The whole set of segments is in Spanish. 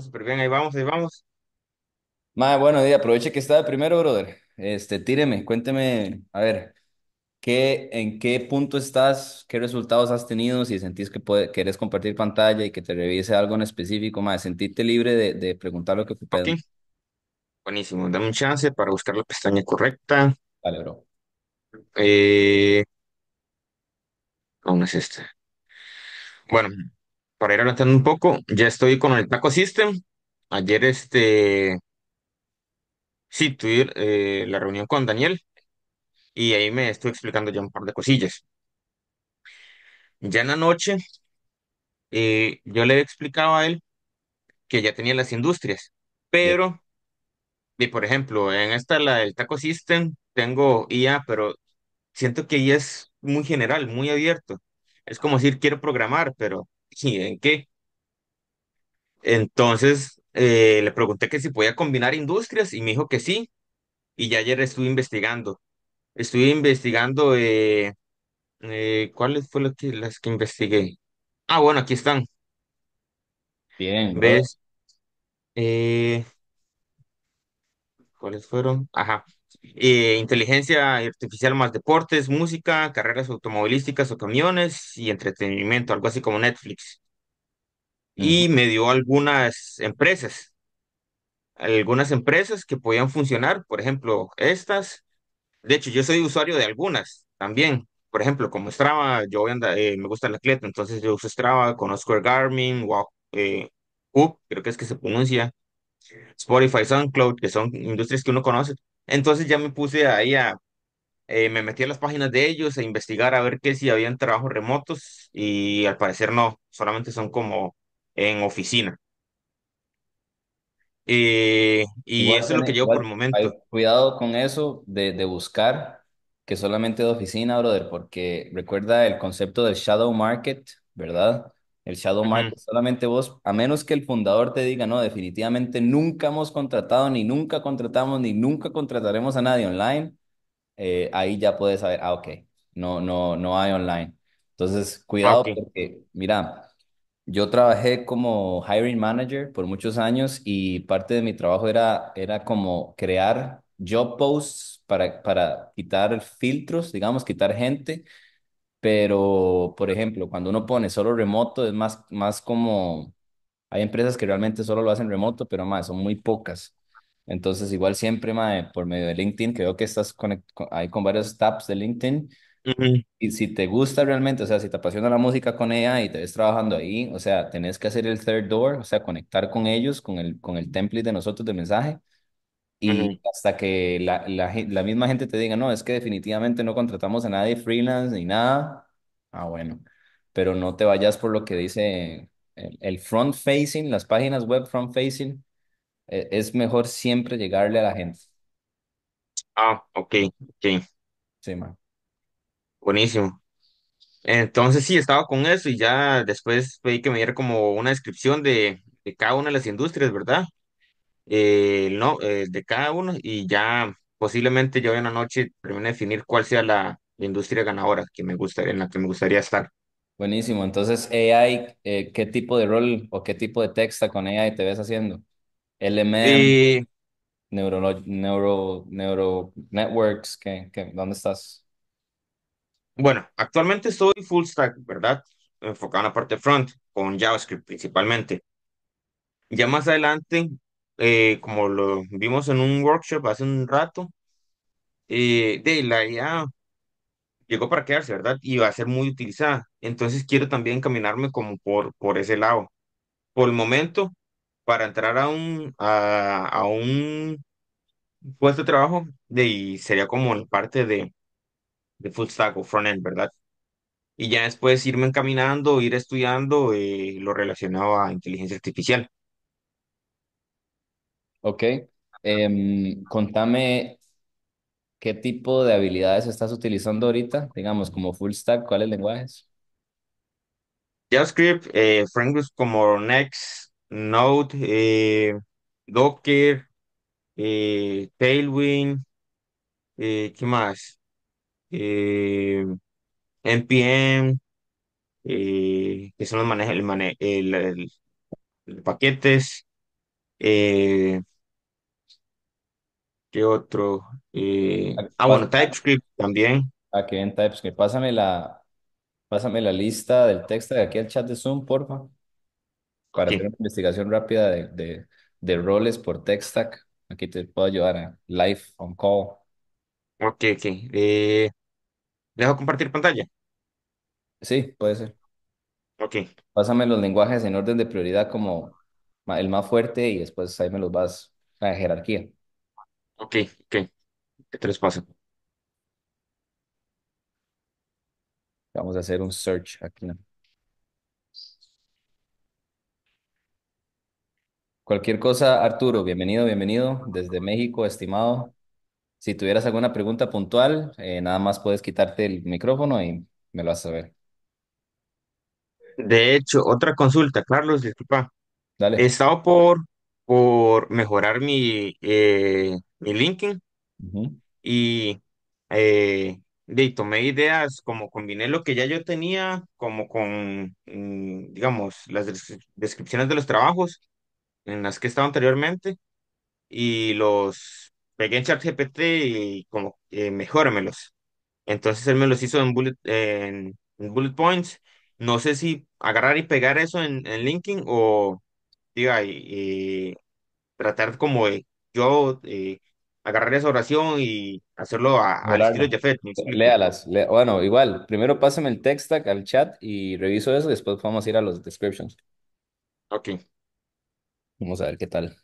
super bien, ahí vamos, ahí vamos. bueno, día aproveche que está de primero, brother. Este, tíreme, cuénteme, a ver, ¿qué, en qué punto estás? ¿Qué resultados has tenido? Si sentís que puede, querés compartir pantalla y que te revise algo en específico, más, sentirte libre de, preguntar lo que te buenísimo. Dame un chance para buscar la pestaña correcta. Vale, bro. Eh, es este? Bueno, para ir adelantando un poco, ya estoy con el Taco System. Ayer, este, sí, tuve eh, la reunión con Daniel y ahí me estuve explicando ya un par de cosillas. Ya en la noche, eh, yo le explicaba a él que ya tenía las industrias, pero, y por ejemplo, en esta, la del Taco System, tengo IA, pero siento que IA es muy general, muy abierto. Es como decir, quiero programar, pero sí en qué? Entonces eh, le pregunté que si podía combinar industrias y me dijo que sí. Y ya ayer estuve investigando. Estuve investigando eh, eh, cuáles fueron las que, investigué. Ah, bueno, aquí están. Bien, ¿Ves? ¿cuáles fueron? Ajá. Eh, inteligencia artificial más deportes, música, carreras automovilísticas o camiones y entretenimiento, algo así como Netflix. Y me dio algunas empresas, algunas empresas que podían funcionar, por ejemplo, estas. De hecho, yo soy usuario de algunas también. Por ejemplo, como Strava, yo voy eh, me gusta el atleta, entonces yo uso Strava, conozco el Garmin, eh, creo que es que se pronuncia, Spotify, SoundCloud, que son industrias que uno conoce, entonces ya me puse ahí a, eh, me metí a las páginas de ellos a investigar a ver qué si habían trabajos remotos y al parecer no, solamente son como en oficina. Eh, y eso es lo que llevo por el momento. cuidado con eso de, de buscar que solamente de oficina, brother, porque recuerda el concepto del shadow market, ¿verdad? El shadow market solamente vos, a menos que el fundador te diga, no, definitivamente nunca hemos contratado, ni nunca contratamos, ni nunca contrataremos a nadie online, eh, ahí ya puedes saber, ah, ok, no, no, no hay online. Entonces, cuidado porque, mira, yo trabajé como hiring manager por muchos años y parte de mi trabajo era, era como crear job posts para, para quitar filtros, digamos, quitar gente pero, por ejemplo, cuando uno pone solo remoto, es más, más como, hay empresas que realmente solo lo hacen remoto, pero más, son muy pocas. Entonces, igual siempre, mae, por medio de LinkedIn, que veo que estás con, ahí con varios tabs de LinkedIn, y si te gusta realmente, o sea, si te apasiona la música con ella y te ves trabajando ahí, o sea, tenés que hacer el third door, o sea, conectar con ellos, con el, con el template de nosotros de mensaje y hasta que la, la, misma gente te diga, no, es que definitivamente no contratamos a nadie freelance ni nada, ah, bueno, pero no te vayas por lo que dice el, front facing, las páginas web front facing, e, es mejor siempre llegarle a la gente. Ah, ok, ok, Sí, ma. buenísimo. Entonces sí, estaba con eso y ya después pedí que me diera como una descripción de, de cada una de las industrias, ¿verdad? eh, no, eh, de cada uno y ya posiblemente yo en la noche termine de definir cuál sea la, la industria ganadora que me gustaría, en la que me gustaría estar. Buenísimo, entonces AI, eh, ¿qué tipo de rol o qué tipo de texta con AI te ves haciendo? ¿LM? Y neuro, neuro, neuro networks, qué, dónde estás? bueno, actualmente estoy full stack, ¿verdad? Enfocado en la parte front, con JavaScript principalmente. Ya más adelante eh, como lo vimos en un workshop hace un rato, eh, de la IA llegó para quedarse, ¿verdad? Y va a ser muy utilizada. Entonces quiero también encaminarme como por, por ese lado. Por el momento, para entrar a un, a, un puesto de trabajo, de, sería como la parte de, de full stack o front end, ¿verdad? Y ya después irme encaminando, ir estudiando eh, lo relacionado a inteligencia artificial. Ok. Em, contame qué tipo de habilidades estás utilizando ahorita, digamos, como full stack, ¿cuáles lenguajes? JavaScript, eh, frameworks como Next, Node, eh, Docker, eh, Tailwind, ¿qué más? npm, que son los el paquetes. ¿Qué otro? Eh, ah, ah bueno, TypeScript también. Aquí ah, en TypeScript. Pásame la, pásame la lista del texto de aquí al chat de Zoom, porfa, para hacer una investigación rápida de, roles por tech Aquí te puedo ayudar a live on call. ok, ok. Eh, ¿dejo compartir pantalla? Sí, puede ser. Ok, Pásame los lenguajes en orden de prioridad como el más fuerte y después ahí me los vas a jerarquía. Ok, ok. ¿Qué tres pasa? Vamos a hacer un search aquí. Cualquier cosa, Arturo, bienvenido, bienvenido desde México, estimado. Si tuvieras alguna pregunta puntual, eh, nada más puedes quitarte el micrófono y me lo vas a ver. De hecho, otra consulta, Carlos, disculpa. Dale. He estado por, por mejorar mi, eh, mi LinkedIn y eh, tomé ideas, como combiné lo que ya yo tenía, como con, mm, digamos, las descripciones de los trabajos en las que estaba anteriormente y los pegué en ChatGPT y como eh, los Entonces él me los hizo en bullet, en, bullet points. No sé si agarrar y pegar eso en, en LinkedIn o diga, y, tratar como de yo eh, agarraré esa oración y hacerlo a, al estilo de Jafet. Léalas. bueno, igual, primero pásame el text al chat y reviso eso, después vamos a ir a los descriptions. Ok. Vamos a ver qué tal.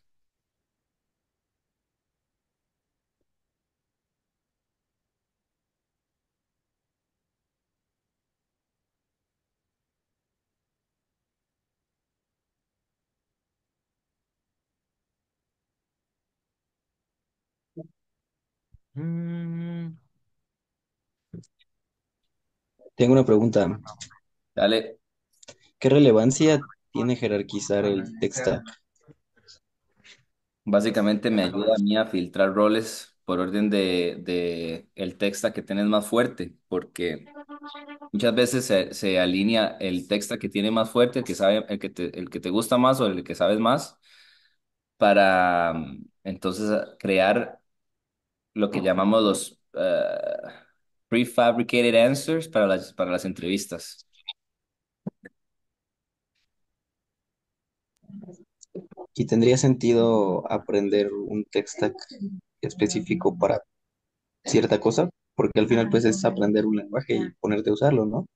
Tengo una pregunta. Dale. ¿Qué relevancia tiene jerarquizar el texto? Básicamente me ayuda a mí a filtrar roles por orden de, de el texto que tienes más fuerte, porque muchas veces se, alinea el texto que tiene más fuerte, el que sabe, el que te, el que te gusta más o el que sabes más, para entonces crear lo que llamamos los eh, prefabricated answers para las, para las entrevistas. ¿Y tendría sentido aprender un text específico para cierta cosa? Porque al final pues es aprender un lenguaje y ponerte a usarlo, ¿no?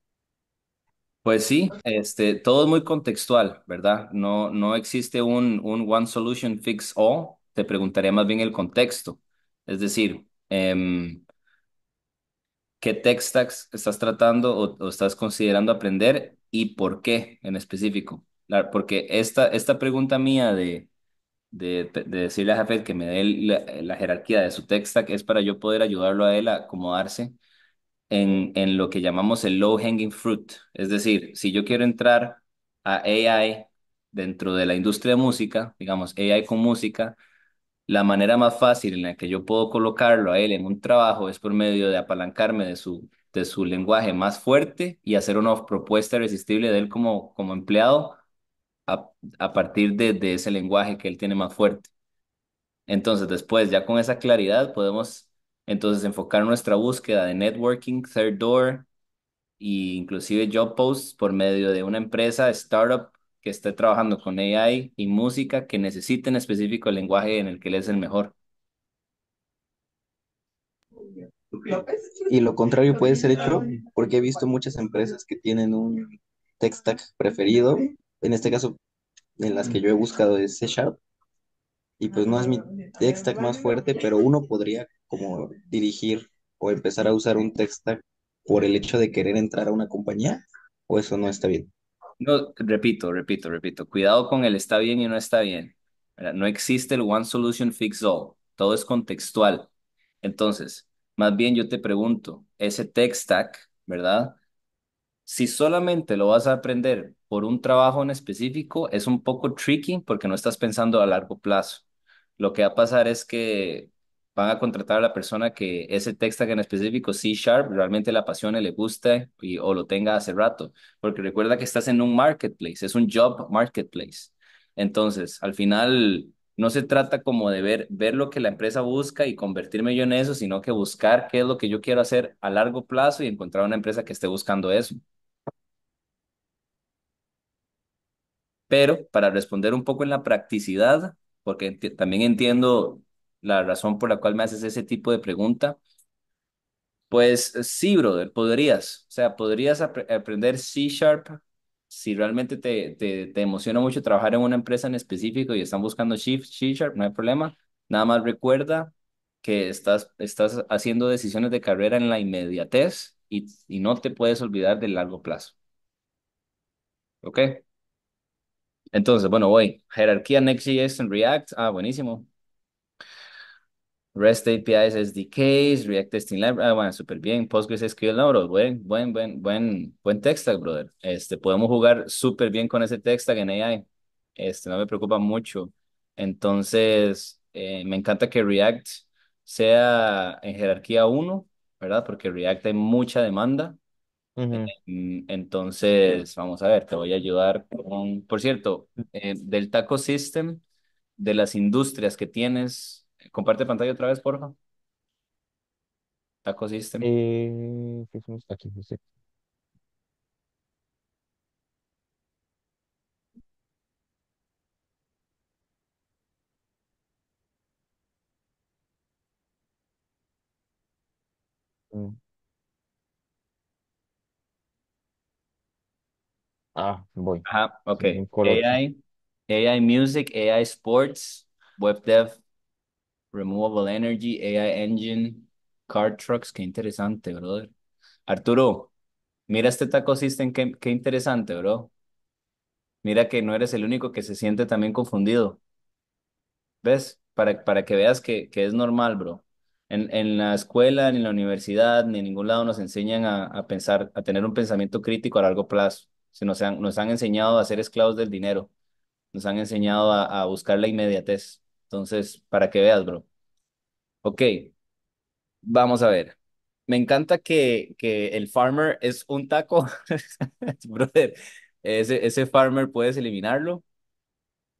Pues sí, este, todo es muy contextual, ¿verdad? No, no existe un, un one solution fix all, te preguntaría más bien el contexto. Es decir, em, qué tech estás tratando o, estás considerando aprender y por qué en específico. porque esta, esta pregunta mía de, de, decirle a Jafet que me dé la, jerarquía de su tech stack es para yo poder ayudarlo a él a acomodarse en, en lo que llamamos el low hanging fruit. Es decir, si yo quiero entrar a AI dentro de la industria de música, digamos AI con música, la manera más fácil en la que yo puedo colocarlo a él en un trabajo es por medio de apalancarme de su, de su lenguaje más fuerte y hacer una propuesta irresistible de él como, como empleado a, partir de, ese lenguaje que él tiene más fuerte. Entonces, después, ya con esa claridad, podemos entonces enfocar nuestra búsqueda de networking, third door e inclusive job posts por medio de una empresa, startup que esté trabajando con AI y música que necesiten específico el lenguaje en el que le es el mejor. Pues, y lo contrario puede ser hecho porque he visto muchas empresas que tienen un tech stack preferido. En este caso, en las que yo he buscado es C Sharp. Y pues no es mi tech stack más fuerte, pero uno podría como dirigir o empezar a usar un tech stack por el hecho de querer entrar a una compañía, o eso no está bien. No, repito, repito, repito. Cuidado con el está bien y no está bien. No existe el one solution fix all. Todo es contextual. Entonces, más bien yo te pregunto, ese tech stack, ¿verdad? Si solamente lo vas a aprender por un trabajo en específico, es un poco tricky porque no estás pensando a largo plazo. Lo que va a pasar es que van a contratar a la persona que ese texto que en específico, C Sharp, realmente la apasione, le guste y, o lo tenga hace rato. Porque recuerda que estás en un marketplace, es un job marketplace. Entonces, al final, no se trata como de ver, ver lo que la empresa busca y convertirme yo en eso, sino que buscar qué es lo que yo quiero hacer a largo plazo y encontrar una empresa que esté buscando eso. Pero para responder un poco en la practicidad, porque también entiendo la razón por la cual me haces ese tipo de pregunta. Pues eh, sí, brother, podrías. O sea, podrías aprender C Sharp si realmente te, emociona mucho trabajar en una empresa en específico y están buscando Shift, C Sharp, no hay problema. Nada más recuerda que estás, estás haciendo decisiones de carrera en la inmediatez y, y no te puedes olvidar del largo plazo. ¿Ok? Entonces, bueno, voy. Jerarquía Next.js en React. Ah, buenísimo. REST APIs, SDKs, React Testing Library. Ah, bueno, súper bien. PostgreSQL, no, bro. Buen, buen, buen, buen, buen brother. Este, podemos jugar súper bien con ese texto en AI. Este, no me preocupa mucho. Entonces, eh, me encanta que React sea en jerarquía 1, ¿verdad? Porque React hay mucha demanda. Mm, entonces, vamos a ver, te voy a ayudar con, por cierto, eh, del Taco System, de las industrias que tienes, Comparte pantalla otra vez, porfa. Taco System. Eh, mm. Ah, voy. Ajá, ok. AI, AI Music, AI Sports, Web Dev. Removable Energy, AI Engine, Car Trucks, qué interesante, brother. Arturo, mira este Taco System, qué, qué interesante, bro. Mira que no eres el único que se siente también confundido. ¿Ves? Para, para que veas que, que es normal, bro. En, en la escuela, ni en la universidad, ni en ningún lado nos enseñan a, pensar, a tener un pensamiento crítico a largo plazo. Se nos, han, nos han enseñado a ser esclavos del dinero. Nos han enseñado a buscar la inmediatez. Entonces, para que veas, bro. Ok, vamos a ver. Me encanta que, que el farmer es un taco. ese, ese farmer puedes eliminarlo.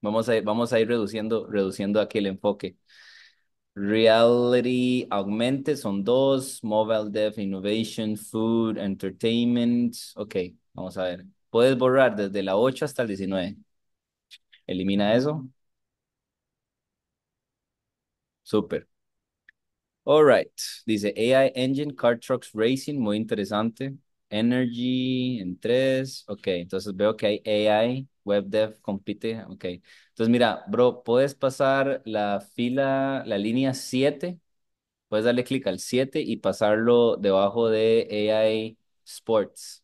Vamos a, vamos a ir reduciendo, reduciendo aquí el enfoque. Reality augmented son dos. Mobile Dev Innovation, Food, Entertainment. Ok, vamos a ver. Puedes borrar desde la 8 hasta el 19. Elimina eso. Súper. All right. Dice AI engine, car trucks racing, muy interesante. Energy en tres. Ok, entonces veo que hay AI, web dev, compite. Ok. Entonces, mira, bro, puedes pasar la fila, la línea 7. Puedes darle clic al 7 y pasarlo debajo de AI Sports.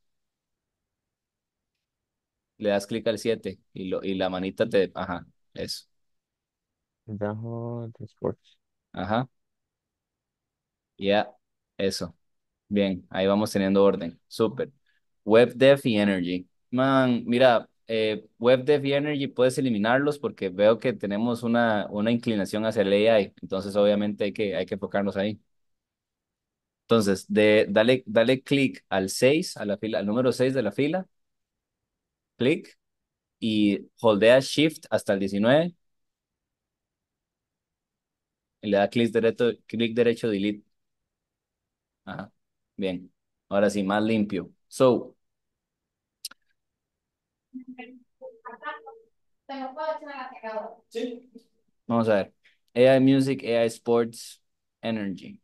Le das clic al 7 y, lo, y la manita te. Ajá, eso. Sports. Ajá, ya, eso. Bien, ahí vamos teniendo orden. Súper. Web Dev y Energy. Man, mira, eh, Web Dev y Energy puedes eliminarlos porque veo que tenemos una, una inclinación hacia el AI, entonces obviamente hay que, hay que enfocarnos ahí. Entonces, de, dale, dale clic al 6, a la fila, al número 6 de la fila, clic, y holdea Shift hasta el 19, le da clic derecho, clic derecho, delete. Bien. Ahora sí, más limpio. So. Vamos a ver. AI Music, AI Sports, Energy.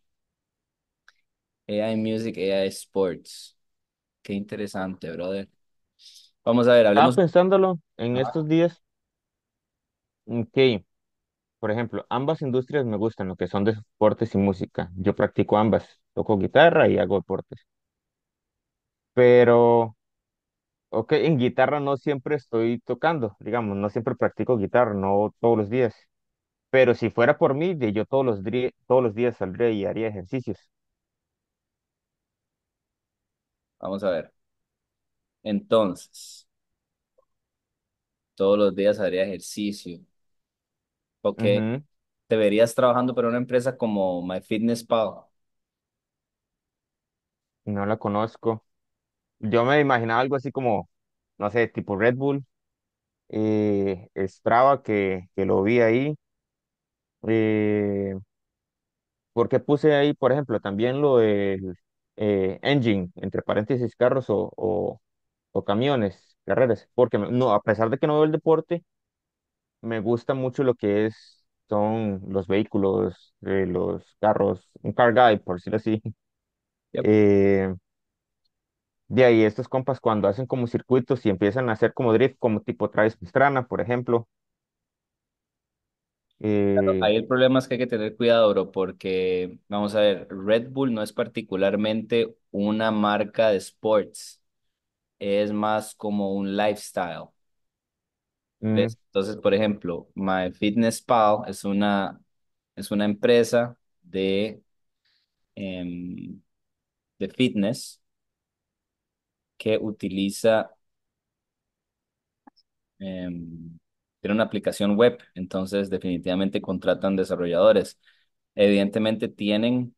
AI Music, AI Sports. Qué interesante, brother. Vamos a ver, hablemos. Estaba pensándolo en estos días. Ok. Por ejemplo, ambas industrias me gustan, lo que son de deportes y música. Yo practico ambas, toco guitarra y hago deportes. Pero, ok, en guitarra no siempre estoy tocando, digamos, no siempre practico guitarra, no todos los días. Pero si fuera por mí, de yo todos los, todos los días saldría y haría ejercicios. Vamos a ver. Entonces, todos los días haría ejercicio porque deberías Te verías trabajando para una empresa como MyFitnessPal. No la conozco. Yo me imaginaba algo así como, no sé, tipo Red Bull, eh, Strava, que, que lo vi ahí. porque puse ahí, por ejemplo, también lo del eh, engine, entre paréntesis, carros o, o, camiones, carreras. Porque no, a pesar de que no veo el deporte, me gusta mucho lo que es, son los vehículos, eh, los carros, un car guy, por decirlo así. Eh, de ahí estos compas cuando hacen como circuitos y empiezan a hacer como drift, como tipo Travis Pistrana, por ejemplo. Eh, ahí el problema es que hay que tener cuidado, bro, porque vamos a ver, Red Bull no es particularmente una marca de sports, es más como un lifestyle. Mm. Entonces, por ejemplo, MyFitnessPal es una, es una empresa de, em, de fitness que utiliza, em, tiene una aplicación web, entonces definitivamente contratan desarrolladores. Evidentemente tienen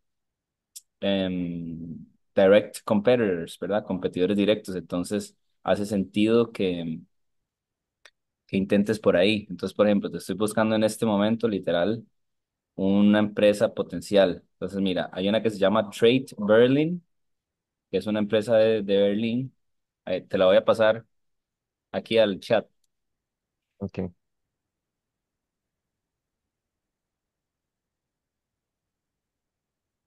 em, direct competitors, ¿verdad? Competidores directos, entonces hace sentido que que intentes por ahí. Entonces, por ejemplo, te estoy buscando en este momento, literal, una empresa potencial. Entonces, mira, hay una que se llama Trade Berlin, que es una empresa de, de Berlín. Eh, te la voy a pasar aquí al chat. Ok.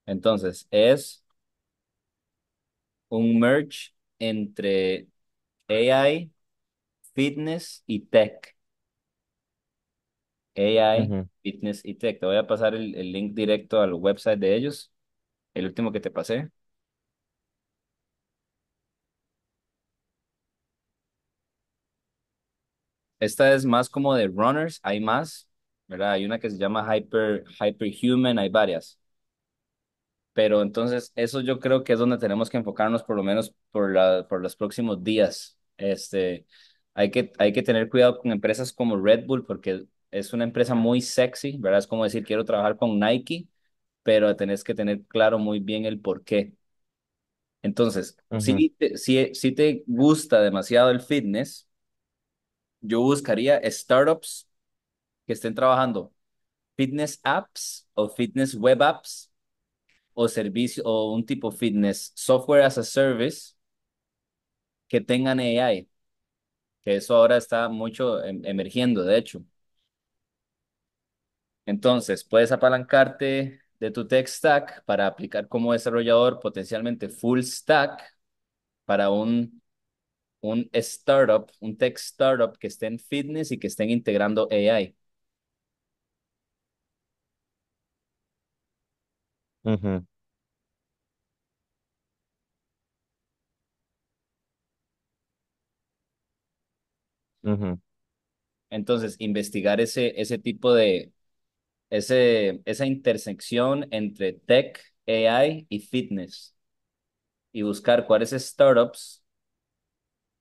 Entonces, es un merge entre AI fitness y tech. AI, fitness y tech. Te voy a pasar el, el link directo al website de ellos, el último que te pasé. Esta es más como de runners, hay más, ¿verdad? Hay una que se llama Hyper, Hyperhuman, hay varias. Pero entonces, eso yo creo que es donde tenemos que enfocarnos por lo menos por la, por los próximos días. Este, hay que, hay que tener cuidado con empresas como Red Bull porque es una empresa muy sexy, ¿verdad? Es como decir, quiero trabajar con Nike, pero tenés que tener claro muy bien el por qué. Entonces, si, te, si, si te gusta demasiado el fitness, yo buscaría startups que estén trabajando fitness apps o fitness web apps o servicio o un tipo fitness software as a service que tengan AI que eso ahora está mucho em, emergiendo, de hecho. Entonces, puedes apalancarte de tu tech stack para aplicar como desarrollador potencialmente full stack para un, un startup, un tech startup que esté en fitness y que estén integrando AI. Entonces, investigar ese, ese tipo de, ese, esa intersección entre tech, AI y fitness y buscar cuáles startups,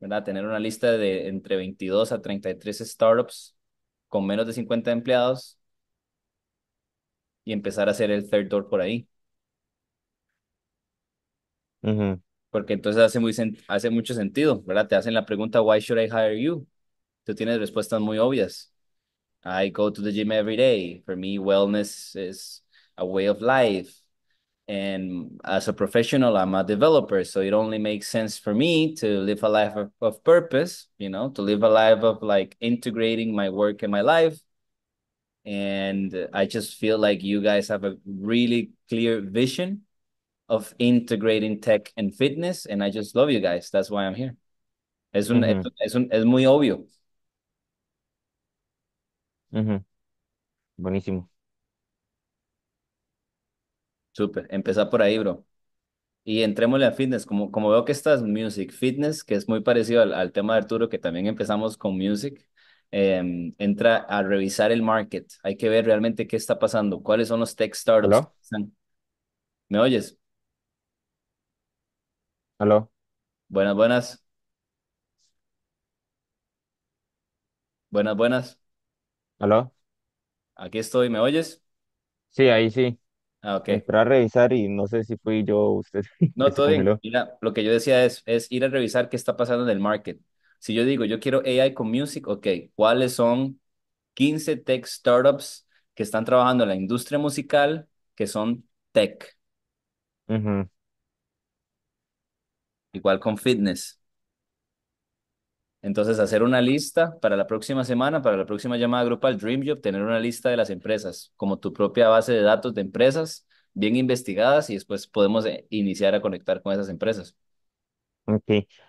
¿verdad? Tener una lista de entre 22 a 33 startups con menos de 50 empleados y empezar a hacer el third door por ahí. Porque entonces hace, muy hace mucho sentido, ¿verdad? Te hacen la pregunta, why should I hire you? tú tienes respuestas muy obvias. I go to the gym every day. For me, wellness is a way of life. And as a professional, I'm a developer. So it only makes sense for me to live a life of, of purpose, you know, to live a life of like integrating my work and my life. And I just feel like you guys have a really clear vision of integrating tech and fitness. And I just love you guys. That's why I'm here. Es, un, mm -hmm. es, un, es muy obvio. Buenísimo. Súper, empezá por ahí, bro. Y entrémosle a fitness, como, como veo que estás music fitness, que es muy parecido al, tema de Arturo, que también empezamos con music, em, entra a revisar el market. Hay que ver realmente qué está pasando, cuáles son los tech startups ¿Me oyes? ¿Aló? Buenas, buenas, buenas, buenas. ¿Aló? Aquí estoy, ¿me oyes? Sí, ahí sí. Ah, ok. a revisar y no sé si fui yo o usted No, todo bien. Mira, lo que yo decía es, es ir a revisar qué está pasando en el market. Si yo digo, yo quiero AI con music, ok, ¿cuáles son 15 tech startups que están trabajando en la industria musical que son tech? Igual con fitness. Entonces, hacer una lista para la próxima semana, para la próxima llamada grupal Dream Job, tener una lista de las empresas, como tu propia base de datos de empresas, bien investigadas, y después podemos eh, iniciar a conectar con esas empresas. Ok,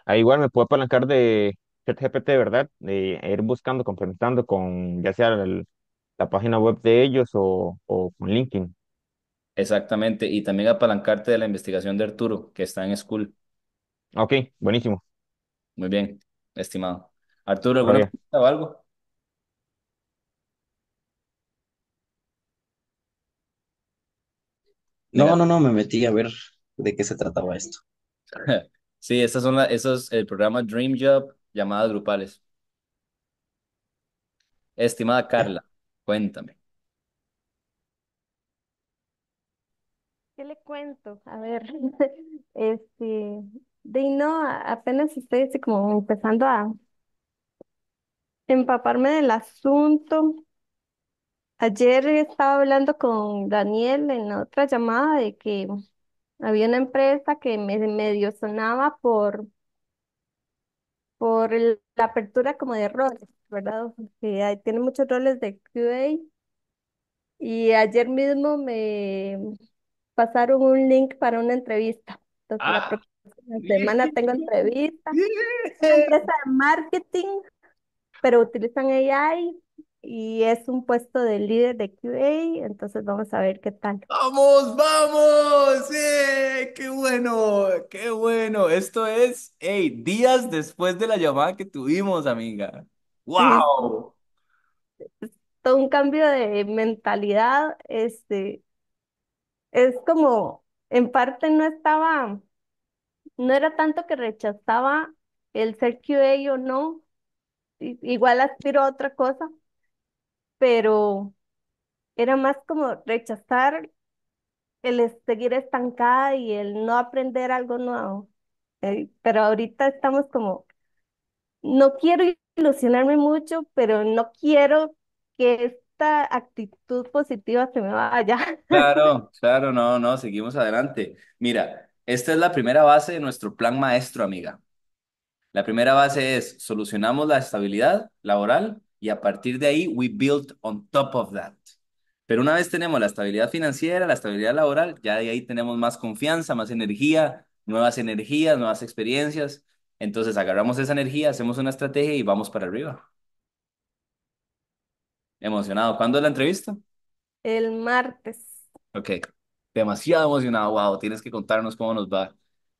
ahí igual me puedo apalancar de ChatGPT, ¿verdad? De ir buscando, complementando con ya sea la página web de ellos o, o con LinkedIn. Exactamente, y también apalancarte de la investigación de Arturo, que está en School. Ok, buenísimo. Muy bien estimado. Arturo, ¿alguna algo? No, no, no, me metí a ver de qué se trataba esto. Sí, estas son eso es el programa Dream Job, llamadas grupales. Estimada Carla, cuéntame. ¿Qué le cuento? A ver, este, de no, apenas estoy como empezando a empaparme del asunto. Ayer estaba hablando con Daniel en otra llamada de que había una empresa que me medio sonaba por, por la apertura como de roles, ¿verdad? Que tiene muchos roles de QA y ayer mismo me pasaron un link para una entrevista. Entonces ah. La semana tengo entrevista. Una empresa de marketing, pero utilizan AI y es un puesto de líder de QA, entonces vamos a ver qué tal. Vamos, vamos, ¡Eh! qué bueno, qué bueno. Esto es, hey, días después de la llamada que tuvimos, amiga. ¡Wow! todo un cambio de mentalidad, este, es como, en parte no estaba no era tanto que rechazaba el ser QA o no, igual aspiro a otra cosa, pero era más como rechazar el seguir estancada y el no aprender algo nuevo. Eh, pero ahorita estamos como, no quiero ilusionarme mucho, pero no quiero que esta actitud positiva se me vaya. Claro, claro, no, no, seguimos adelante. Mira, esta es la primera base de nuestro plan maestro, amiga. La primera base es solucionamos la estabilidad laboral y a partir de ahí we build on top of that. Pero una vez tenemos la estabilidad financiera, la estabilidad laboral, ya de ahí tenemos más confianza, más energía, nuevas energías, nuevas experiencias. Entonces agarramos esa energía, hacemos una estrategia y vamos para arriba. Emocionado. ¿Cuándo es la entrevista? El martes. Ok demasiado emocionado, wow, tienes que contarnos cómo nos va.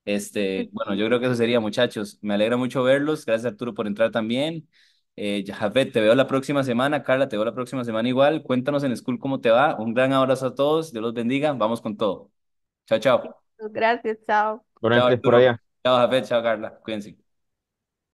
Este, bueno, yo creo que eso sería, muchachos. Me alegra mucho verlos. Gracias, Arturo, por entrar también. Eh, Jafet, te veo la próxima semana. Carla, te veo la próxima semana igual. Cuéntanos en School cómo te va. Un gran abrazo a todos. Dios los bendiga. Vamos con todo. Chao, chao. Gracias, chao. por allá. Chao, Jafet. Chao, Carla. Cuídense.